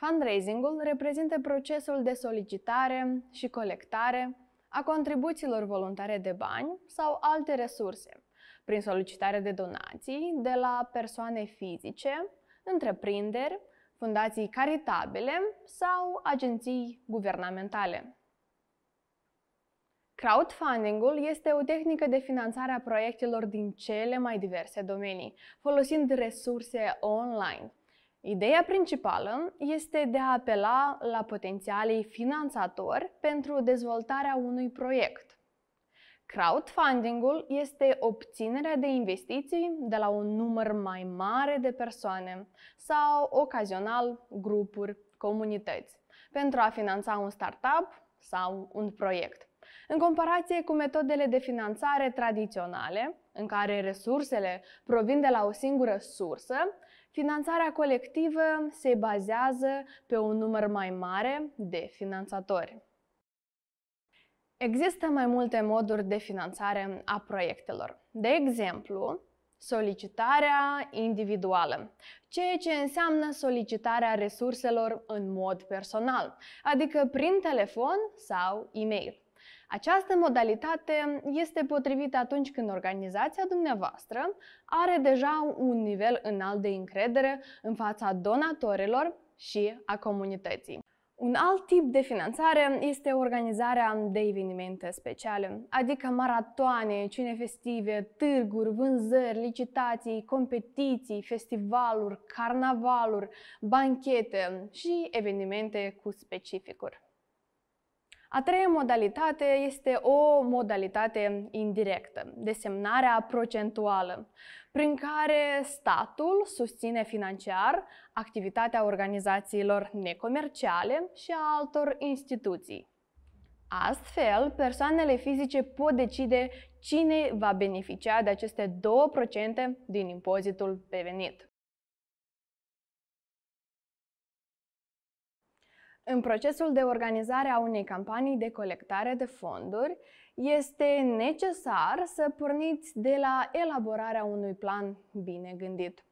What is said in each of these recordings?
Fundraisingul reprezintă procesul de solicitare și colectare a contribuțiilor voluntare de bani sau alte resurse, prin solicitare de donații de la persoane fizice, întreprinderi, fundații caritabile sau agenții guvernamentale. Crowdfunding-ul este o tehnică de finanțare a proiectelor din cele mai diverse domenii, folosind resurse online – Ideea principală este de a apela la potențialii finanțatori pentru dezvoltarea unui proiect. Crowdfunding-ul este obținerea de investiții de la un număr mai mare de persoane sau, ocazional, grupuri, comunități, pentru a finanța un startup sau un proiect. În comparație cu metodele de finanțare tradiționale, în care resursele provin de la o singură sursă, Finanțarea colectivă se bazează pe un număr mai mare de finanțatori. Există mai multe moduri de finanțare a proiectelor. De exemplu, solicitarea individuală, ceea ce înseamnă solicitarea resurselor în mod personal, adică prin telefon sau e-mail. Această modalitate este potrivită atunci când organizația dumneavoastră are deja un nivel înalt de încredere în fața donatorilor și a comunității. Un alt tip de finanțare este organizarea de evenimente speciale, adică maratoane, cine festive, târguri, vânzări, licitații, competiții, festivaluri, carnavaluri, banchete și evenimente cu specificuri. A treia modalitate este o modalitate indirectă, desemnarea procentuală, prin care statul susține financiar activitatea organizațiilor necomerciale și a altor instituții. Astfel, persoanele fizice pot decide cine va beneficia de aceste 2% din impozitul pe venit. În procesul de organizare a unei campanii de colectare de fonduri, este necesar să porniți de la elaborarea unui plan bine gândit.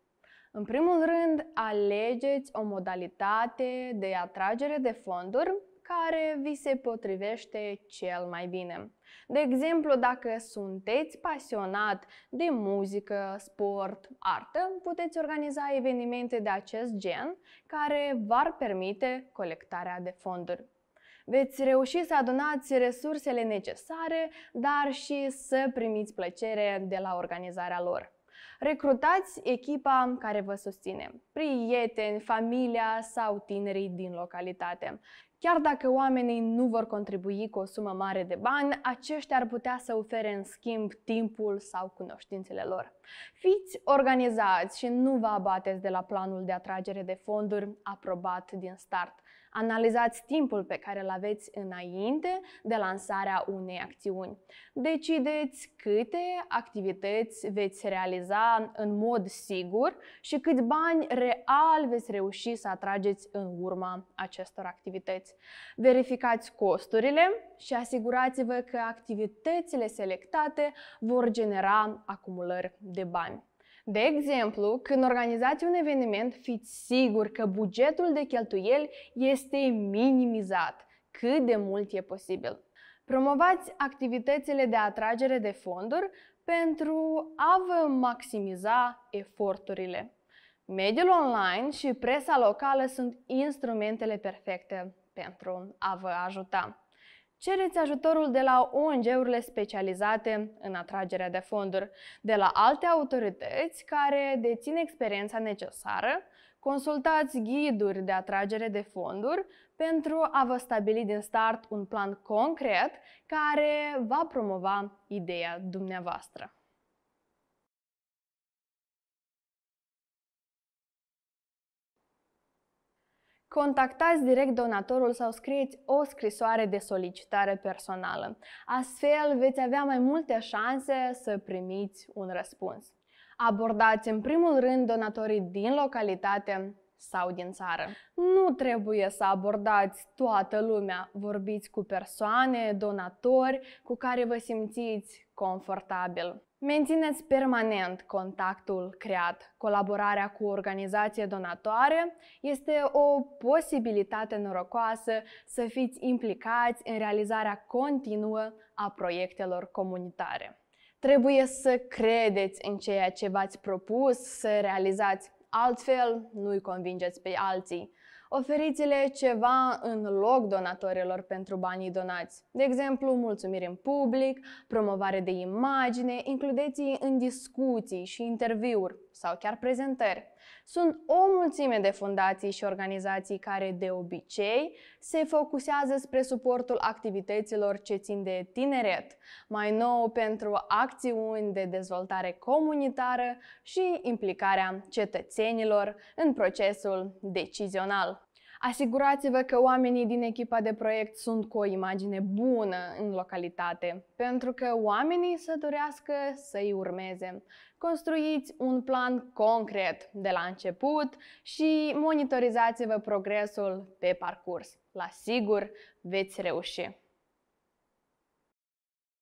În primul rând, alegeți o modalitate de atragere de fonduri care vi se potrivește cel mai bine. De exemplu, dacă sunteți pasionat de muzică, sport, artă, puteți organiza evenimente de acest gen care v-ar permite colectarea de fonduri veți reuși să adunați resursele necesare, dar și să primiți plăcere de la organizarea lor. Recrutați echipa care vă susține, prieteni, familia sau tinerii din localitate. Chiar dacă oamenii nu vor contribui cu o sumă mare de bani, aceștia ar putea să ofere în schimb timpul sau cunoștințele lor. Fiți organizați și nu vă abateți de la planul de atragere de fonduri aprobat din start. Analizați timpul pe care îl aveți înainte de lansarea unei acțiuni. Decideți câte activități veți realiza în mod sigur și câți bani real veți reuși să atrageți în urma acestor activități. Verificați costurile și asigurați-vă că activitățile selectate vor genera acumulări de bani. De exemplu, când organizați un eveniment, fiți sigur că bugetul de cheltuieli este minimizat cât de mult e posibil. Promovați activitățile de atragere de fonduri pentru a vă maximiza eforturile. Mediul online și presa locală sunt instrumentele perfecte pentru a vă ajuta. Cereți ajutorul de la ONG-urile specializate în atragerea de fonduri, de la alte autorități care dețin experiența necesară, consultați ghiduri de atragere de fonduri pentru a vă stabili din start un plan concret care va promova ideea dumneavoastră. contactați direct donatorul sau scrieți o scrisoare de solicitare personală. Astfel veți avea mai multe șanse să primiți un răspuns. Abordați în primul rând donatorii din localitate sau din țară. Nu trebuie să abordați toată lumea. Vorbiți cu persoane, donatori cu care vă simțiți confortabil. Mențineți permanent contactul creat. Colaborarea cu organizație donatoare este o posibilitate norocoasă să fiți implicați în realizarea continuă a proiectelor comunitare. Trebuie să credeți în ceea ce v-ați propus să realizați, altfel nu-i convingeți pe alții. Oferiți-le ceva în loc donatorilor pentru banii donați. De exemplu, mulțumiri în public, promovare de imagine, includeți în discuții și interviuri sau chiar prezentări. Sunt o mulțime de fundații și organizații care de obicei se focusează spre suportul activităților ce țin de tineret, mai nou pentru acțiuni de dezvoltare comunitară și implicarea cetățenilor în procesul decizional. Asigurați-vă că oamenii din echipa de proiect sunt cu o imagine bună în localitate, pentru că oamenii să dorească să-i urmeze. Construiți un plan concret de la început și monitorizați-vă progresul pe parcurs. La sigur veți reuși!